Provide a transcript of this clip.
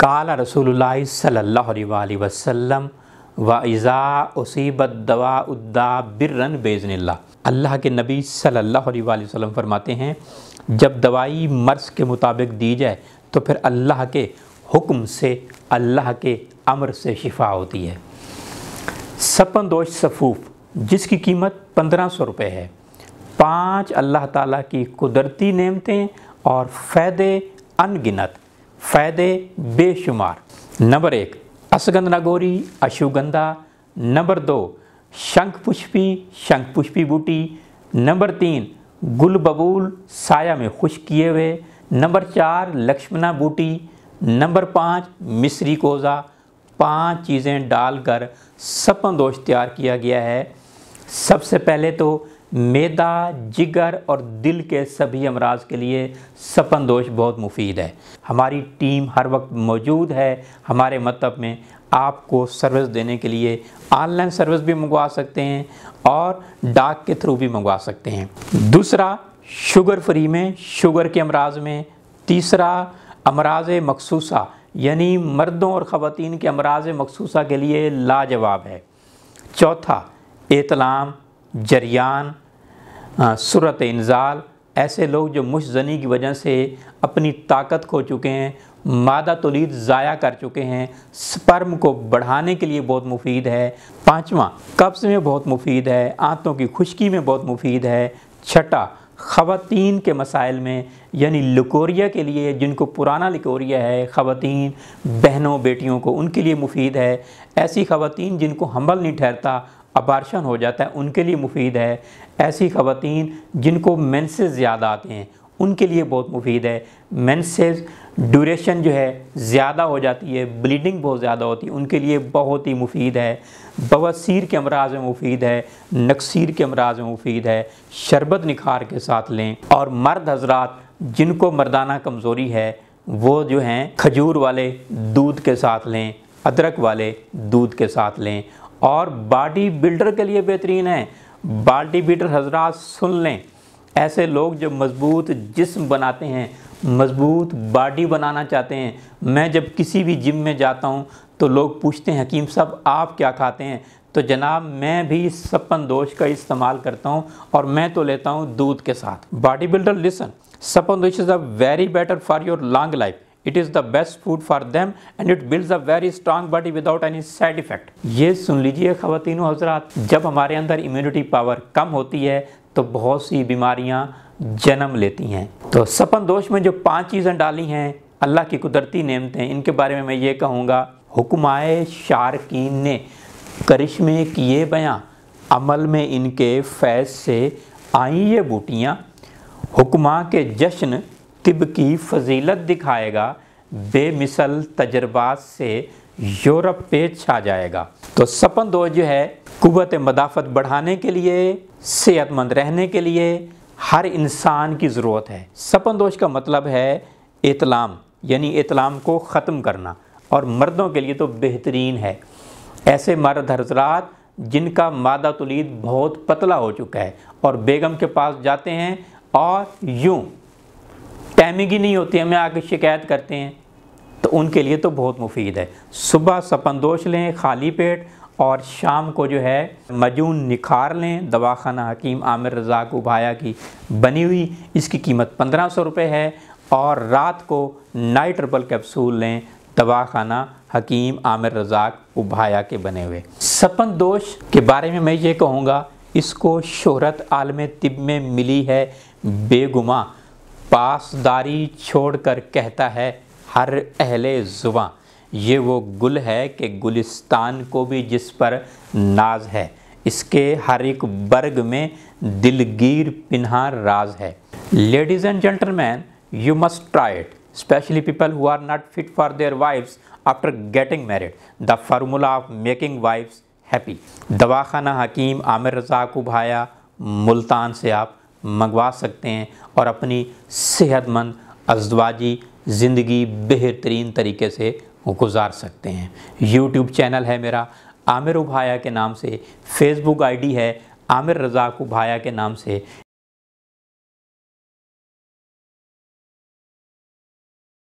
काला रसूलुल्लाह सल्लल्लाहु अलैहि वसल्लम व इज़ा उसीबत दवा उद्दा बिरन बेजनल्ला अल्लाह के नबी सल्लल्लाहु अलैहि वसल्लम फरमाते हैं जब दवाई मर्ज़ के मुताबिक दी जाए तो फिर अल्लाह के हुक्म से अल्लाह के अमर से शिफा होती है सपनदोश सफ़ूफ जिसकी कीमत पंद्रह सौ रुपये है पाँच अल्लाह ताला की कुदरती नेमतें और फ़ायदे अनगिनत फ़ायदे बेशुमार नंबर एक असगंध नगोरी अश्वगंधा नंबर दो शंख पुष्पी शंख पुष्पी बूटी नंबर तीन गुल बबूल साया में खुश किए हुए नंबर चार लक्ष्मणा बूटी नंबर पाँच मिश्री कोज़ा पांच चीज़ें डालकर सपन दोष तैयार किया गया है सबसे पहले तो मैदा जिगर और दिल के सभी अमराज के लिए सपन दोष बहुत मुफीद है हमारी टीम हर वक्त मौजूद है हमारे मतलब में आपको सर्विस देने के लिए ऑनलाइन सर्विस भी मंगवा सकते हैं और डाक के थ्रू भी मंगवा सकते हैं दूसरा शुगर फ्री में शुगर के अमराज में तीसरा अमराज मखसूसा यानी मर्दों और ख़वान के अमराज मखसूसा के लिए लाजवाब है चौथा एतलाम जरियान सूरत इंजाल ऐसे लोग जो मुशजनी की वजह से अपनी ताकत खो चुके हैं मादा तोलीद ज़ाया कर चुके हैं स्पर्म को बढ़ाने के लिए बहुत मुफीद है पाँचवा कब्ज़ में बहुत मुफीद है आंतों की खुशकी में बहुत मुफीद है छठा ख़वान के मसाइल में यानी लिकोरिया के लिए जिनको पुराना लिकोरिया है ख़वान बहनों बेटियों को उनके लिए मुफीद है ऐसी ख़वान जिनको हमल नहीं ठहरता अपार्शन हो जाता है उनके लिए मुफीद है ऐसी ख़वान जिनको मेंसेस ज़्यादा आते हैं उनके लिए बहुत मुफीद है मेंसेस ड्यूरेशन जो है ज़्यादा हो जाती है ब्लीडिंग बहुत ज़्यादा होती है उनके लिए बहुत ही मुफीद है बवासीर के अमराज में मुफीद है नक्सीर के अमराज में मुफीद है शरबत निखार के साथ लें और मर्द हजरात जिनको मर्दाना कमज़ोरी है वो जो हैं खजूर वाले दूध के साथ लें अदरक वाले दूध के साथ लें और बॉडी बिल्डर के लिए बेहतरीन है बॉडी बिल्डर हजरात सुन लें ऐसे लोग जो मज़बूत जिस्म बनाते हैं मज़बूत बॉडी बनाना चाहते हैं मैं जब किसी भी जिम में जाता हूँ तो लोग पूछते हैं हकीम साहब आप क्या खाते हैं तो जनाब मैं भी सपन दोष का इस्तेमाल करता हूँ और मैं तो लेता हूँ दूध के साथ बॉडी बिल्डर लिसन सपन दोष is a very better for your long life it is the best food for them and it build a very strong body without any side effect ये सुन लीजिए खातिनों हजरात जब हमारे अंदर इम्यूनिटी पावर कम होती है तो बहुत सी बीमारियाँ जन्म लेती हैं तो सपन दोष में जो पाँच चीज़ें डाली हैं अल्लाह की कुदरती नेमतें इनके बारे में मैं ये कहूँगा हुक्माए शारकिन ने करिश्मे किए बयाँ अमल में इनके फैज से आई ये बूटियाँ हुक्मा के जश्न तिब की फजीलत दिखाएगा बेमिसल तजर्बात से यूरोप पे छा जाएगा तो सपन दो जो है कुत मदाफत बढ़ाने के लिए सेहतमंद रहने के लिए हर इंसान की ज़रूरत है सपन दोष का मतलब है इतलाम यानी इतलाम को ख़त्म करना और मर्दों के लिए तो बेहतरीन है ऐसे मर्द हजरात जिनका मादा तलीद बहुत पतला हो चुका है और बेगम के पास जाते हैं और यूँ टाइमिंग ही नहीं होती हमें आके शिकायत करते हैं तो उनके लिए तो बहुत मुफीद है सुबह सपनदोश लें खाली पेट और शाम को जो है मजून निखार लें दवाखाना हकीम आमिर रज़ा भाया की बनी हुई इसकी कीमत पंद्रह सौ रुपये है और रात को नाइट हर्बल कैप्सूल लें दवाखाना हकीम आमिर रजाक उभाया के बने हुए सपन दोष के बारे में मैं ये कहूँगा इसको शोहरत आलम तिब में मिली है बेगुमा पासदारी छोड़कर कहता है हर अहले जुबा ये वो गुल है कि गुलिस्तान को भी जिस पर नाज है इसके हर एक बर्ग में दिलगीर पिन्हा राज है ladies and gentleman you must try it specially people who are not fit for their wives after getting married the formula of making wives happy दवाखाना हकीम आमिर रज़ा भाया मुल्तान से आप मंगवा सकते हैं और अपनी सेहतमंद अजवाजी ज़िंदगी बेहतरीन तरीके से गुजार सकते हैं यूट्यूब चैनल है मेरा आमिर उभाया के नाम से फेसबुक आईडी है आमिर रज़ाक उभाया के नाम से